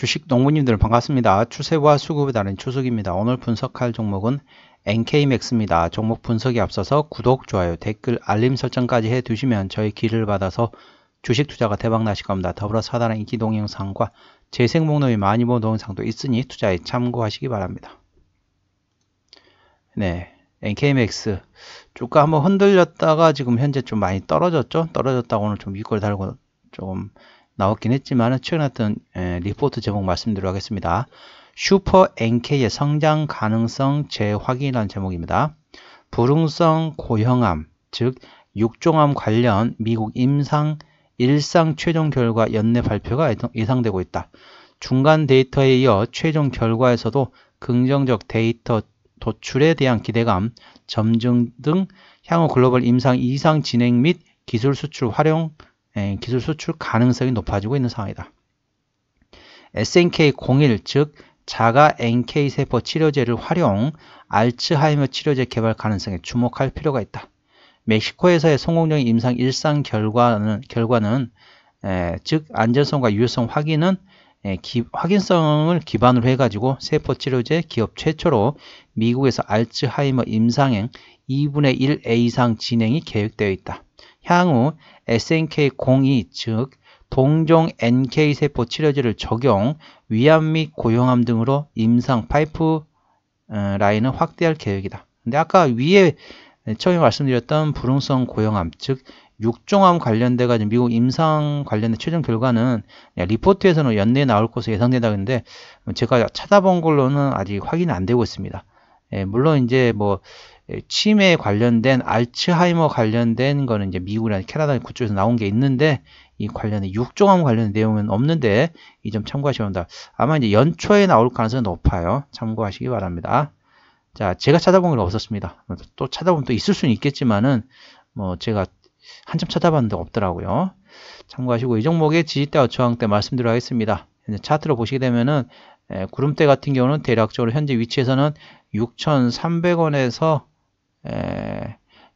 주식 농부님들 반갑습니다. 추세와 수급에 따른 추석입니다. 오늘 분석할 종목은 NK맥스입니다. 종목 분석에 앞서서 구독, 좋아요, 댓글, 알림 설정까지 해두시면 저희 길을 받아서 주식 투자가 대박나실 겁니다. 더불어 사단의 인기 동영상과 재생 목록이 많이 본 동영상도 있으니 투자에 참고하시기 바랍니다. 네, NK맥스 주가 한번 흔들렸다가 지금 현재 좀 많이 떨어졌죠? 떨어졌다고 오늘 좀 이걸 달고 조금 나왔긴 했지만 최근에 했던 예, 리포트 제목 말씀드리도록 하겠습니다. 슈퍼 NK의 성장 가능성 재확인이라는 제목입니다. 불응성 고형암, 즉 육종암 관련 미국 임상 일상 최종 결과 연내 발표가 예상되고 있다. 중간 데이터에 이어 최종 결과에서도 긍정적 데이터 도출에 대한 기대감, 점증 등 향후 글로벌 임상 이상 진행 및 기술 수출 활용 예, 기술 수출 가능성이 높아지고 있는 상황이다. SNK01 즉 자가 NK 세포 치료제를 활용 알츠하이머 치료제 개발 가능성에 주목할 필요가 있다. 멕시코에서의 성공적인 임상 일상 결과는, 결과는 에, 예, 즉 안전성과 유효성 확인은 에, 예, 기, 확인성을 기반으로 해가지고 세포 치료제 기업 최초로 미국에서 알츠하이머 임상행 2분의 1A 이상 진행이 계획되어 있다. 향후 SNK02 즉 동종 NK세포 치료제를 적용, 위암 및 고형암 등으로 임상 파이프 어, 라인을 확대할 계획이다. 근데 아까 위에 처음에 말씀드렸던 불응성 고형암, 즉 육종암 관련돼 가지고 미국 임상 관련된 최종 결과는 리포트에서는 연내에 나올 것으로 예상된다 는데 제가 찾아본 걸로는 아직 확인이 안 되고 있습니다. 예, 물론 이제 뭐 예, 치매 관련된 알츠하이머 관련된 거는 이제 미국이나 캐나다 그쪽에서 나온 게 있는데 이 관련된 육종암 관련된 내용은 없는데 이 점 참고하시면 다 아마 이제 연초에 나올 가능성이 높아요. 참고하시기 바랍니다. 자, 제가 찾아본 건 없었습니다. 뭐 또 찾아보면 또 있을 수는 있겠지만은 뭐 제가 한참 찾아봤는데 없더라고요. 참고하시고 이 종목의 지지대와 저항때 말씀드려 하겠습니다. 차트로 보시게 되면은 예, 구름대 같은 경우는 대략적으로 현재 위치에서는 6,300원에서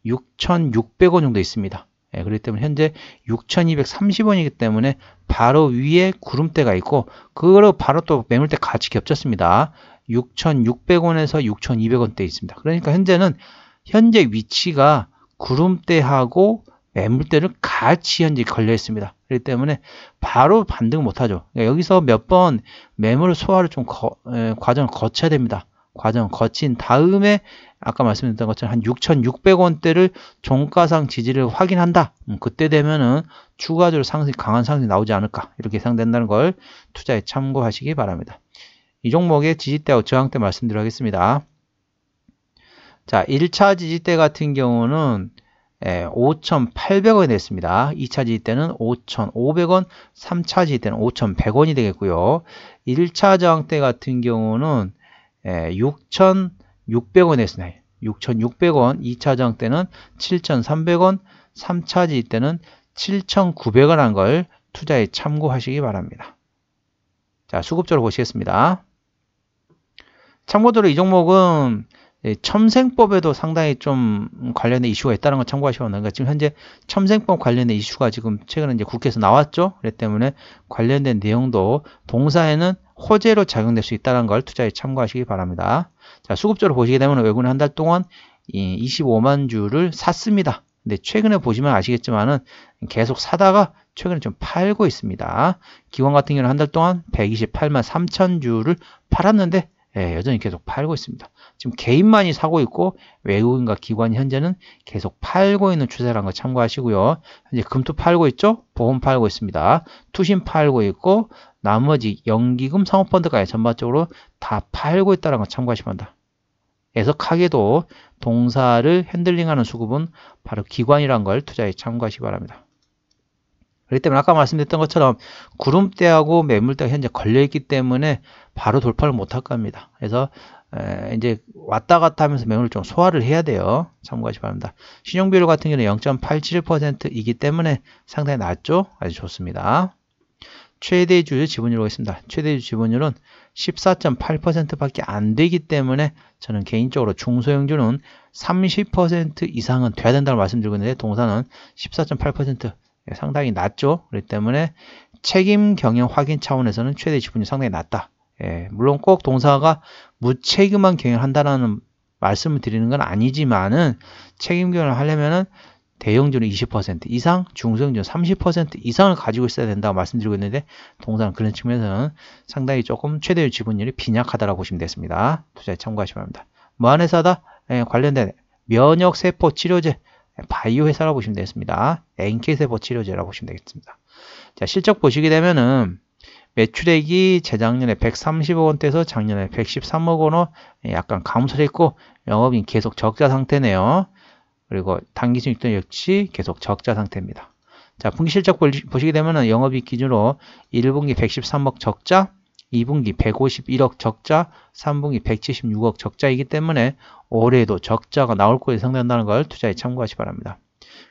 6,600원 정도 있습니다. 예, 그렇기 때문에 현재 6,230원이기 때문에 바로 위에 구름대가 있고 그거로 바로 또 매물대 같이 겹쳤습니다. 6,600원에서 6,200원대 있습니다. 그러니까 현재는 현재 위치가 구름대하고 매물대를 같이 현재 걸려 있습니다. 그렇기 때문에 바로 반등 못하죠. 그러니까 여기서 몇 번 매물 소화를 좀 거, 에, 과정을 거쳐야 됩니다. 과정 거친 다음에 아까 말씀드렸던 것처럼 한 6,600원대를 종가상 지지를 확인한다. 음, 그때 되면은 추가적으로 상승 강한 상승이 나오지 않을까 이렇게 예상된다는 걸 투자에 참고하시기 바랍니다. 이 종목의 지지대와 저항대 말씀드리겠습니다. 자, 1차 지지대 같은 경우는 5,800원이 예, 됐습니다. 2차 지지대는 5,500원, 3차 지지대는 5,100원이 되겠고요. 1차 저항대 같은 경우는 6,000 예, 600원에 쓰나요? 6,600원, 2차장 때는 7,300원, 3차지 때는 7,900원 한 걸 투자에 참고하시기 바랍니다. 자, 수급적으로 보시겠습니다. 참고적으로 이 종목은 예, 첨생법에도 상당히 좀 관련된 이슈가 있다는 걸 참고하시면 됩니다. 지금 현재 첨생법 관련된 이슈가 지금 최근에 이제 국회에서 나왔죠. 그렇기 때문에 관련된 내용도 동사에는 호재로 작용될 수 있다는 걸 투자에 참고하시기 바랍니다. 자, 수급적를 보시게 되면 외국인한 달 동안 25만 주를 샀습니다. 근데 최근에 보시면 아시겠지만은 계속 사다가 최근에 좀 팔고 있습니다. 기관 같은 경우는 한 달 동안 128만 3천 주를 팔았는데 예, 여전히 계속 팔고 있습니다. 지금 개인만이 사고 있고 외국인과 기관이 현재는 계속 팔고 있는 추세라는 걸 참고하시고요. 현재 금투 팔고 있죠? 보험 팔고 있습니다. 투신 팔고 있고 나머지 연기금 상업펀드까지 전반적으로 다 팔고 있다는 걸 참고하시면 됩니다. 애석하게도 동사를 핸들링하는 수급은 바로 기관이란 걸 투자에 참고하시기 바랍니다. 그렇기 때문에 아까 말씀드렸던 것처럼 구름대하고 매물대가 현재 걸려있기 때문에 바로 돌파를 못할 겁니다. 그래서 이제 왔다 갔다 하면서 매물을 좀 소화를 해야 돼요. 참고하시 기 바랍니다. 신용 비율 같은 경우는 0.87%이기 때문에 상당히 낮죠? 아주 좋습니다. 최대주주 지분율 보겠습니다. 최대주 지분율은 14.8%밖에 안 되기 때문에 저는 개인적으로 중소형주는 30% 이상은 돼야 된다고 말씀드리고 있는데 동사은14.8% 상당히 낮죠. 그렇기 때문에 책임 경영 확인 차원에서는 최대 지분율 상당히 낮다. 예, 물론 꼭 동사가 무책임한 경영을 한다라는 말씀을 드리는 건 아니지만은 책임 경영을 하려면은 대형주는 20% 이상, 중소형주는 30% 이상을 가지고 있어야 된다고 말씀드리고 있는데 동사는 그런 측면에서는 상당히 조금 최대의 지분율이 빈약하다라고 보시면 되겠습니다. 투자에 참고하시면 합니다. 무한회사다 뭐 예, 관련된 면역세포 치료제 예, 바이오 회사라고 보시면 되겠습니다. NK세포 치료제라고 보시면 되겠습니다. 자, 실적 보시게 되면은 매출액이 재작년에 130억 원대에서 작년에 113억 원으로 약간 감소했고 를 영업이 계속 적자 상태네요. 그리고 당기순이익도 역시 계속 적자 상태입니다. 자, 분기실적 보시게 되면 영업이 기준으로 1분기 113억 적자, 2분기 151억 적자, 3분기 176억 적자이기 때문에 올해에도 적자가 나올 것으로 예상된다는 걸 투자에 참고하시 기 바랍니다.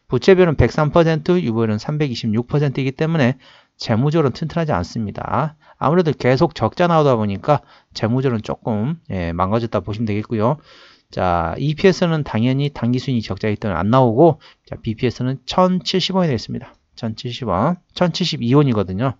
부채비율은 103%, 유보율은 326%이기 때문에 재무절는 튼튼하지 않습니다. 아무래도 계속 적자 나오다 보니까 재무절는 조금 예, 망가졌다 보시면 되겠고요. 자, EPS는 당연히 당기순이 적자이기 때문에 안 나오고 자, BPS는 1070원이 되겠습니다. 1070원, 1072원이거든요.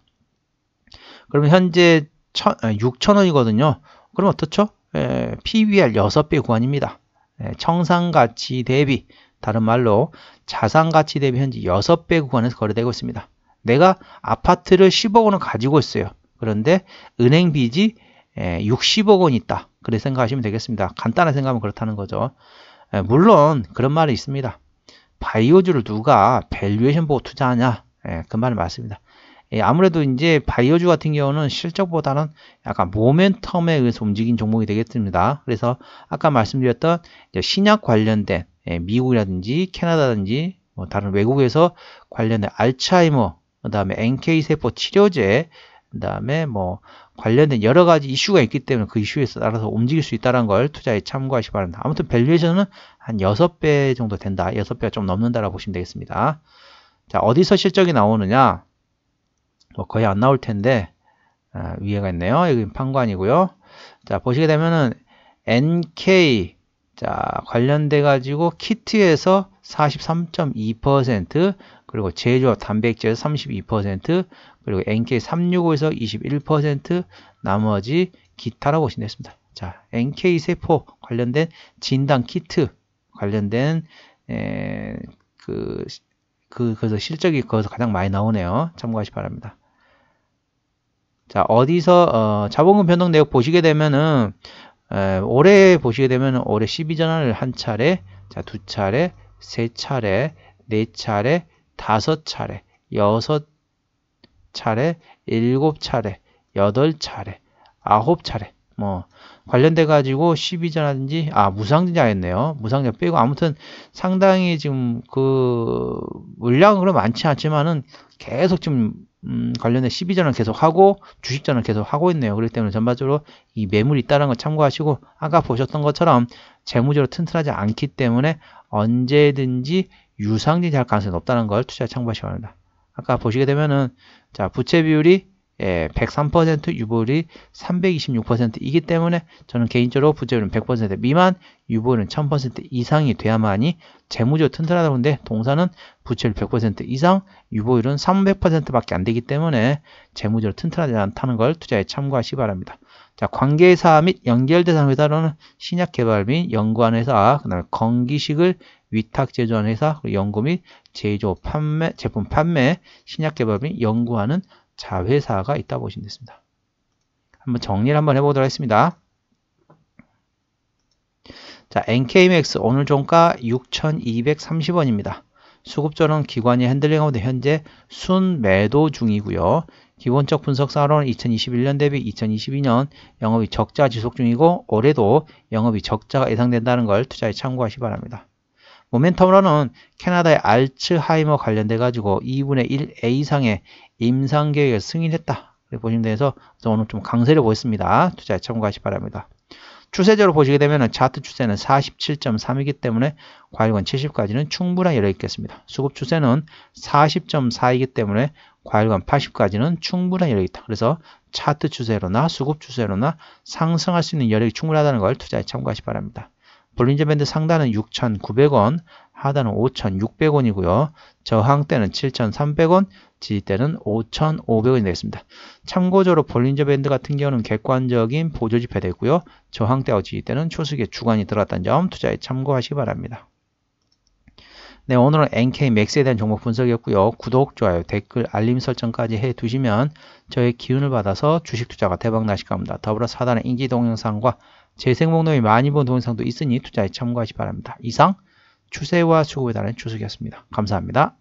그러면 현재 6,000원이거든요. 아, 그럼 어떻죠? 예, PBR e 6배 구간입니다. 예, 청산가치 대비 다른 말로 자산가치 대비 현재 6배 구간에서 거래되고 있습니다. 내가 아파트를 10억 원을 가지고 있어요. 그런데 은행 빚이 60억 예, 원 있다. 그래 생각하시면 되겠습니다. 간단하게 생각하면 그렇다는 거죠. 예, 물론 그런 말이 있습니다. 바이오주를 누가 밸류에이션 보고 투자하냐? 예, 그 말이 맞습니다. 아무래도 이제 바이오주 같은 경우는 실적보다는 약간 모멘텀에 의해서 움직인 종목이 되겠습니다. 그래서 아까 말씀드렸던 신약 관련된 미국이라든지 캐나다든지 뭐 다른 외국에서 관련된 알츠하이머 그 다음에 NK세포 치료제, 그 다음에 뭐 관련된 여러 가지 이슈가 있기 때문에 그 이슈에 따라서 움직일 수 있다는 걸 투자에 참고하시 기 바랍니다. 아무튼 밸류에이션은 한 6배 정도 된다. 6배가 좀 넘는다라고 보시면 되겠습니다. 자, 어디서 실적이 나오느냐? 뭐 거의 안 나올 텐데, 아, 위에가 있네요. 여기 판관이고요. 자, 보시게 되면은 NK, 자, 관련돼 가지고 키트에서 43.2%, 그리고 제조업 단백질 32%, 그리고 NK365에서 21%, 나머지 기타라고 보시면 되습니다 자, NK세포 관련된 진단 키트 관련된 에, 그, 그, 그래서 실적이 거기서 가장 많이 나오네요. 참고하시 기 바랍니다. 자, 어디서, 어, 자본금 변동 내역 보시게 되면은, 에, 올해 보시게 되면 올해 12전환을 한 차례, 자, 두 차례, 세 차례, 네 차례, 다섯 차례, 여섯 차례, 일곱 차례, 여덟 차례, 아홉 차례 뭐 관련돼 가지고 12전화든지 아 무상전자였네요 무상전자 빼고 아무튼 상당히 지금 그 물량은 그럼 많지 않지만은 계속 지금 음, 관련된 12전을 계속 하고 주식전을 계속 하고 있네요 그렇기 때문에 전반적으로 이 매물이 있다는 걸 참고하시고 아까 보셨던 것처럼 재무적으로 튼튼하지 않기 때문에 언제든지 유상증자 할 가능성이 높다는 걸 투자에 참고하시기 바랍니다. 아까 보시게 되면은 자 부채 비율이 예, 103% 유보율이 326%이기 때문에 저는 개인적으로 부채율은 100% 미만, 유보율은 1000% 이상이 돼야만이 재무적로 튼튼하다고 하는데 동사는 부채율 100% 이상, 유보율은 300%밖에 안 되기 때문에 재무적으로 튼튼하지 않다는 걸 투자에 참고하시기 바랍니다. 자, 관계사 및 연결대상 회사로는 신약 개발 및 연구하는 회사, 아, 그 다음에 건기식을 위탁 제조하는 회사, 그리고 연구 및 제조, 판매, 제품 판매, 신약 개발 및 연구하는 자회사가 있다 보시면 됐습니다. 한번 정리를 한번 해보도록 하겠습니다. 자, NKMX 오늘 종가 6,230원입니다. 수급전환 기관이 핸들링하고 현재 순매도 중이고요. 기본적 분석 사로는 2021년 대비 2022년 영업이 적자 지속 중이고 올해도 영업이 적자가 예상된다는 걸 투자에 참고하시 바랍니다. 모멘텀으로는 캐나다의 알츠하이머 관련돼 가지고 2분의 1A 이상의 임상계획을 승인했다. 보시면 돼서 오늘 좀 강세를 보였습니다. 투자에 참고하시 바랍니다. 추세적으로 보시게 되면 차트 추세는 47.3이기 때문에 과일권 70까지는 충분한 여력이 있겠습니다. 수급 추세는 40.4이기 때문에 과일권 80까지는 충분한 여력이 있다. 그래서 차트 추세로나 수급 추세로나 상승할 수 있는 여력이 충분하다는 걸 투자에 참고하시 기 바랍니다. 볼린저 밴드 상단은 6,900원, 하단은 5,600원이고요. 저항대는 7,300원, 지지대는 5,500원이 되겠습니다. 참고적으로 볼린저 밴드 같은 경우는 객관적인 보조 지폐되고요 저항대와 지지대는 초수기의 주관이 들어갔다는 점 투자에 참고하시기 바랍니다. 네, 오늘은 NK 맥스에 대한 종목 분석이었고요. 구독, 좋아요, 댓글, 알림 설정까지 해두시면 저의 기운을 받아서 주식 투자가 대박 나실 겁니다. 더불어 사단의 인기 동영상과 재생 목록이 많이 본 동영상도 있으니 투자에 참고하시기 바랍니다. 이상 추세와 수급에 관한 추석이었습니다 감사합니다.